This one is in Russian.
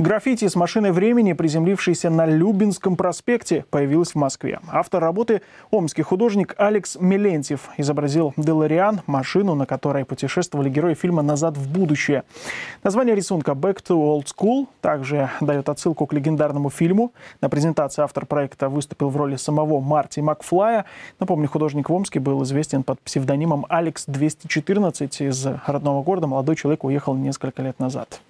Граффити с машиной времени, приземлившейся на Любинском проспекте, появилась в Москве. Автор работы – омский художник Алекс Мелентьев. Изобразил Делориан машину, на которой путешествовали герои фильма «Назад в будущее». Название рисунка «Back to Old School» также дает отсылку к легендарному фильму. На презентации автор проекта выступил в роли самого Марти Макфлая. Напомню, художник в Омске был известен под псевдонимом Алекс 214 из родного города. Молодой человек уехал несколько лет назад.